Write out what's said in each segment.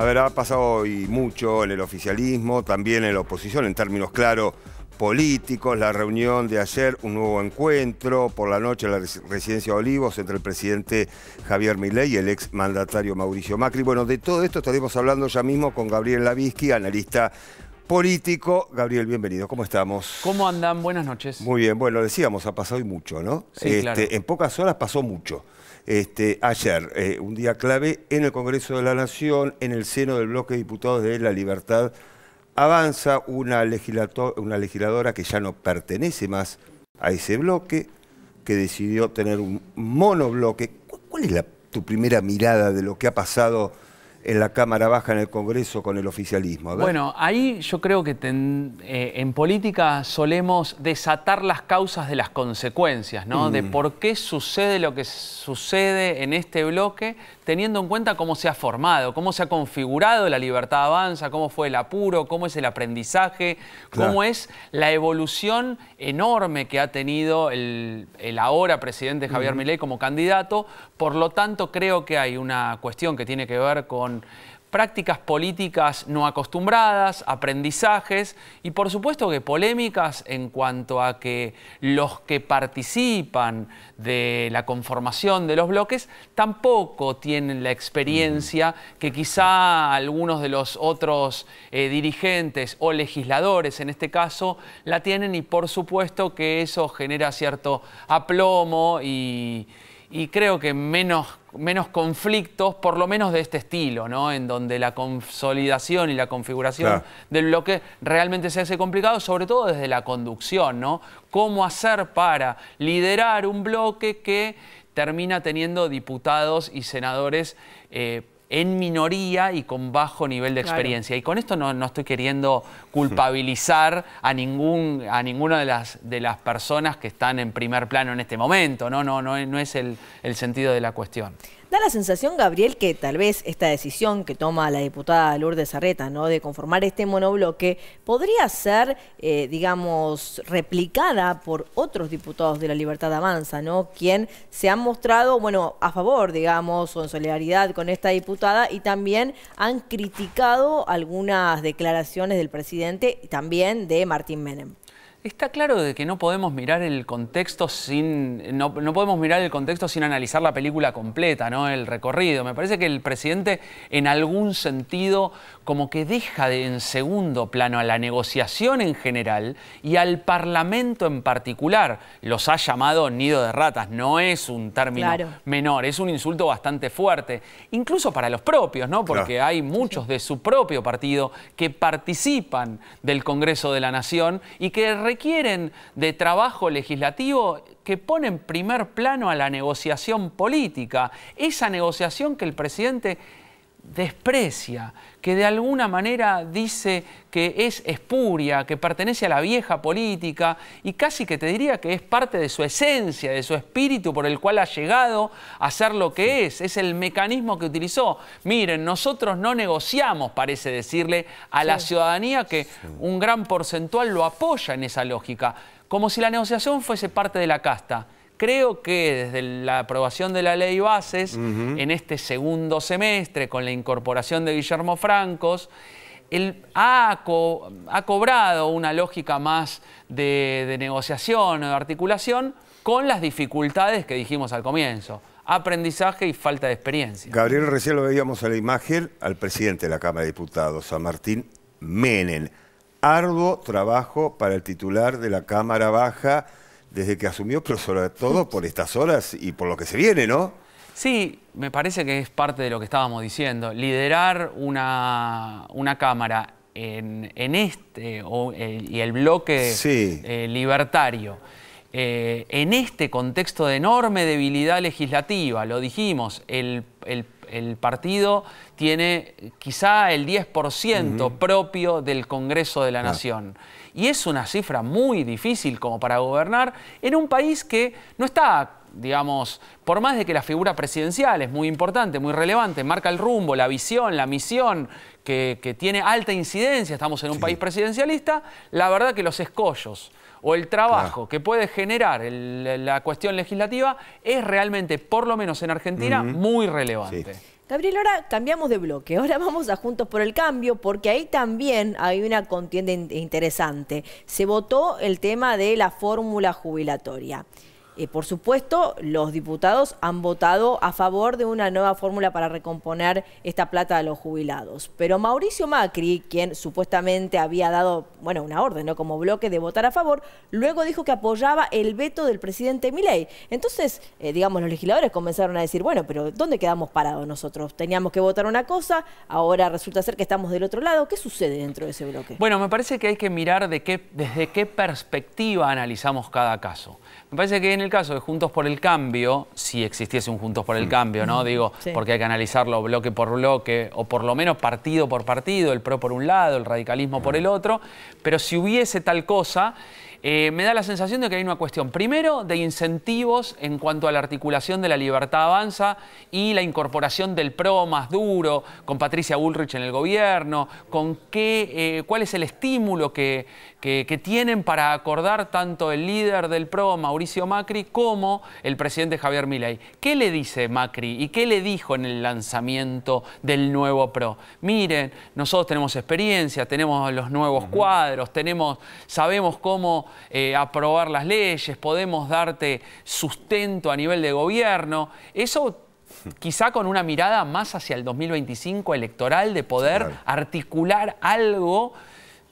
A ver, ha pasado hoy mucho en el oficialismo, también en la oposición, en términos claros políticos, la reunión de ayer, un nuevo encuentro por la noche en la residencia de Olivos entre el presidente Javier Milei y el exmandatario Mauricio Macri. Bueno, de todo esto estaremos hablando ya mismo con Gabriel Lavisky, analista político. Gabriel, bienvenido, ¿cómo estamos? ¿Cómo andan? Buenas noches. Muy bien, bueno, decíamos, ha pasado y mucho, ¿no? Este, en pocas horas pasó mucho. Este, ayer, eh, un día clave en el Congreso de la Nación, en el seno del bloque de diputados de La Libertad, avanza una, una legisladora que ya no pertenece más a ese bloque, que decidió tener un monobloque. ¿Cuál es tu primera mirada de lo que ha pasado? en la Cámara Baja, en el Congreso, con el oficialismo. Bueno, ahí yo creo que eh, en política solemos desatar las causas de las consecuencias, ¿no? De mm. por qué sucede lo que sucede en este bloque, teniendo en cuenta cómo se ha formado, cómo se ha configurado la libertad avanza, cómo fue el apuro, cómo es el aprendizaje, cómo es la evolución enorme que ha tenido el, ahora presidente Javier mm. Milei como candidato. Por lo tanto, creo que hay una cuestión que tiene que ver con prácticas políticas no acostumbradas, aprendizajes y por supuesto que polémicas en cuanto a que los que participan de la conformación de los bloques tampoco tienen la experiencia mm. que quizá algunos de los otros eh, dirigentes o legisladores en este caso la tienen y por supuesto que eso genera cierto aplomo y y creo que menos, menos conflictos, por lo menos de este estilo, ¿no? En donde la consolidación y la configuración del bloque realmente se hace complicado, sobre todo desde la conducción, ¿no? Cómo hacer para liderar un bloque que termina teniendo diputados y senadores eh, en minoría y con bajo nivel de experiencia. Y con esto no, no, estoy queriendo culpabilizar a, ningún, a ninguna de las, de las personas que están en primer plano en este momento. No, no, no, no es el, el sentido de la cuestión. Da la sensación, Gabriel, que tal vez esta decisión que toma la diputada Lourdes Arreta, ¿no? De conformar este monobloque, podría ser, eh, digamos, replicada por otros diputados de la Libertad Avanza, ¿no? Quien se han mostrado, bueno, a favor, digamos, o en solidaridad con esta diputada y también han criticado algunas declaraciones del presidente y también de Martín Menem. Está claro de que no podemos mirar el contexto sin. No, podemos mirar el contexto sin analizar la película completa, ¿no? El recorrido. Me parece que el presidente, en algún sentido, como que deja de, en segundo plano a la negociación en general y al Parlamento en particular. Los ha llamado nido de ratas. No es un término menor, es un insulto bastante fuerte. Incluso para los propios, ¿no? Porque hay muchos de su propio partido que participan del Congreso de la Nación y que requieren de trabajo legislativo que pone en primer plano a la negociación política, esa negociación que el presidente desprecia, que de alguna manera dice que es espuria, que pertenece a la vieja política y casi que te diría que es parte de su esencia, de su espíritu por el cual ha llegado a ser lo que es, es el mecanismo que utilizó. Miren, nosotros no negociamos, parece decirle, a la ciudadanía que un gran porcentual lo apoya en esa lógica, como si la negociación fuese parte de la casta. Creo que desde la aprobación de la ley Bases, en este segundo semestre, con la incorporación de Guillermo Francos, él ha, cobrado una lógica más de, negociación o de articulación con las dificultades que dijimos al comienzo aprendizaje y falta de experiencia. Gabriel, recién lo veíamos a la imagen al presidente de la Cámara de Diputados, a Martín Menem. Arduo trabajo para el titular de la Cámara Baja desde que asumió, pero sobre todo por estas horas y por lo que se viene, ¿no? Sí, me parece que es parte de lo que estábamos diciendo. Liderar una, Cámara en, este eh, y el bloque eh, libertario. Eh, en este contexto de enorme debilidad legislativa, lo dijimos, el el, partido tiene quizá el 10% propio del Congreso de la Nación. Y es una cifra muy difícil como para gobernar en un país que no está digamos, por más de que la figura presidencial es muy importante, muy relevante, marca el rumbo, la visión, la misión, que, tiene alta incidencia, estamos en un país presidencialista, la verdad que los escollos o el trabajo que puede generar la cuestión legislativa es realmente, por lo menos en Argentina, muy relevante. Gabriel, ahora cambiamos de bloque, ahora vamos a Juntos por el Cambio, porque ahí también hay una contienda interesante. Se votó el tema de la fórmula jubilatoria. Eh, por supuesto, los diputados han votado a favor de una nueva fórmula para recomponer esta plata a los jubilados. Pero Mauricio Macri, quien supuestamente había dado, bueno, una orden, Como bloque de votar a favor, luego dijo que apoyaba el veto del presidente Milei. Entonces, eh, digamos, los legisladores comenzaron a decir, bueno, pero ¿dónde quedamos parados nosotros? Teníamos que votar una cosa, ahora resulta ser que estamos del otro lado. ¿Qué sucede dentro de ese bloque? Bueno, me parece que hay que mirar desde qué perspectiva analizamos cada caso. Me parece que en el caso de Juntos por el Cambio, si existiese un Juntos por el Cambio, ¿no? Digo, porque hay que analizarlo bloque por bloque, o por lo menos partido por partido, el PRO por un lado, el radicalismo por el otro, pero si hubiese tal cosa, eh, me da la sensación de que hay una cuestión, primero, de incentivos en cuanto a la articulación de la libertad avanza y la incorporación del PRO más duro, con Patricia Bullrich en el gobierno, con eh, cuál es el estímulo que, tienen para acordar tanto el líder del PRO, Mauricio Macri, como el presidente Javier Milei. ¿Qué le dice Macri y qué le dijo en el lanzamiento del nuevo PRO? Miren, nosotros tenemos experiencia, tenemos los nuevos cuadros, tenemos, sabemos cómo eh, aprobar las leyes, podemos darte sustento a nivel de gobierno. Eso quizá con una mirada más hacia el 2025 electoral de poder articular algo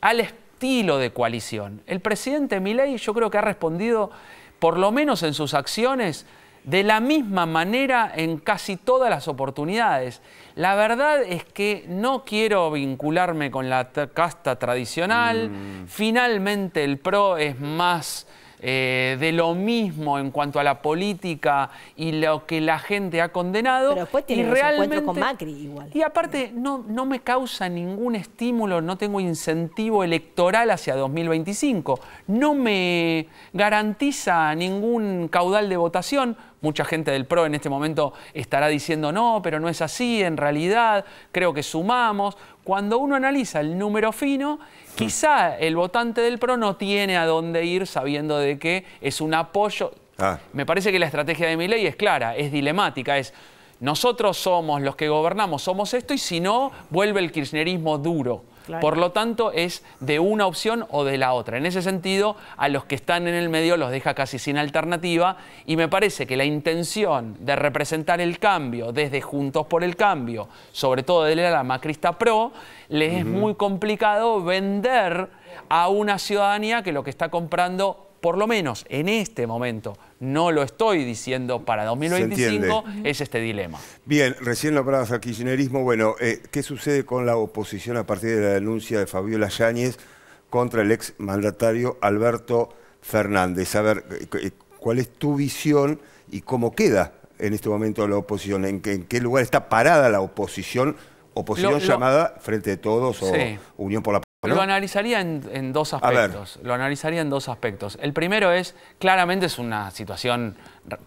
al estilo de coalición. El presidente Milei yo creo que ha respondido, por lo menos en sus acciones, de la misma manera en casi todas las oportunidades. La verdad es que no quiero vincularme con la casta tradicional. Mm. Finalmente el PRO es más eh, de lo mismo en cuanto a la política y lo que la gente ha condenado. Pero y realmente, con Macri igual. Y aparte no, no me causa ningún estímulo, no tengo incentivo electoral hacia 2025. No me garantiza ningún caudal de votación Mucha gente del PRO en este momento estará diciendo, no, pero no es así, en realidad creo que sumamos. Cuando uno analiza el número fino, quizá el votante del PRO no tiene a dónde ir sabiendo de que es un apoyo. Ah. Me parece que la estrategia de mi ley es clara, es dilemática, es nosotros somos los que gobernamos, somos esto, y si no, vuelve el kirchnerismo duro. Por lo tanto, es de una opción o de la otra. En ese sentido, a los que están en el medio los deja casi sin alternativa y me parece que la intención de representar el cambio desde Juntos por el Cambio, sobre todo de la Macrista Pro, les es muy complicado vender a una ciudadanía que lo que está comprando por lo menos en este momento, no lo estoy diciendo para 2025, es este dilema. Bien, recién lo hablabas al kirchnerismo. Bueno, eh, ¿qué sucede con la oposición a partir de la denuncia de Fabiola Yáñez contra el ex mandatario Alberto Fernández? A ver, eh, eh, ¿cuál es tu visión y cómo queda en este momento la oposición? ¿En qué, lugar está parada la oposición? Oposición llamada Frente de Todos o Unión por la lo analizaría en, dos aspectos. Lo analizaría en dos aspectos. El primero es, claramente es una situación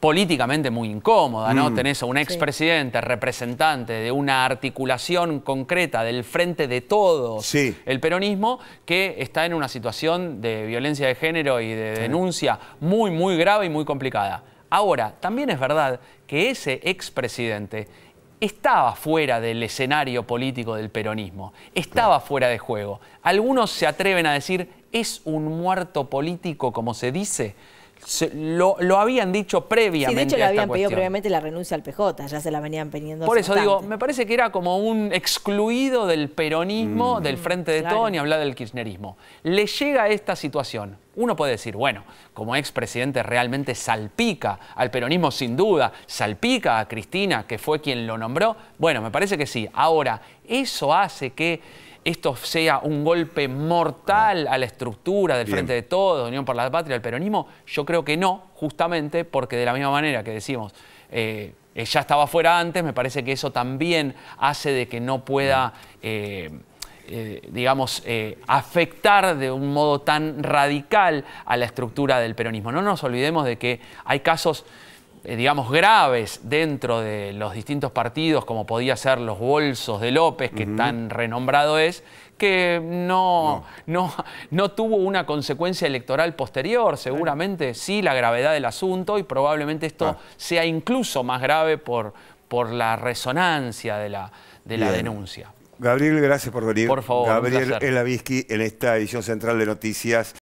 políticamente muy incómoda, ¿no? Mm. Tenés a un expresidente representante de una articulación concreta del frente de todos, el peronismo, que está en una situación de violencia de género y de denuncia muy, muy grave y muy complicada. Ahora, también es verdad que ese expresidente estaba fuera del escenario político del peronismo, estaba fuera de juego. Algunos se atreven a decir, es un muerto político, como se dice lo, lo, habían dicho previamente. Sí, de hecho, le habían pedido previamente la renuncia al PJ, ya se la venían pidiendo. Por eso digo, me parece que era como un excluido del peronismo, mm. del frente de Tony, hablar del kirchnerismo. Le llega esta situación. Uno puede decir, bueno, como expresidente realmente salpica al peronismo sin duda, salpica a Cristina, que fue quien lo nombró. Bueno, me parece que sí. Ahora, eso hace que esto sea un golpe mortal ah. a la estructura del Frente de Todos, Unión por la Patria, el peronismo? Yo creo que no, justamente porque de la misma manera que decimos... Eh, eh, ya estaba fuera antes, me parece que eso también hace de que no pueda ah. eh, digamos, afectar de un modo tan radical a la estructura del peronismo. No nos olvidemos de que hay casos eh, digamos, graves dentro de los distintos partidos, como podía ser los bolsos de López, que tan renombrado es, que no no. no, tuvo una consecuencia electoral posterior. Seguramente sí la gravedad del asunto y probablemente esto ah. sea incluso más grave por, por la resonancia de la, de la denuncia. Gabriel, gracias por venir. Por favor. Gabriel Elavisky en esta edición central de Noticias.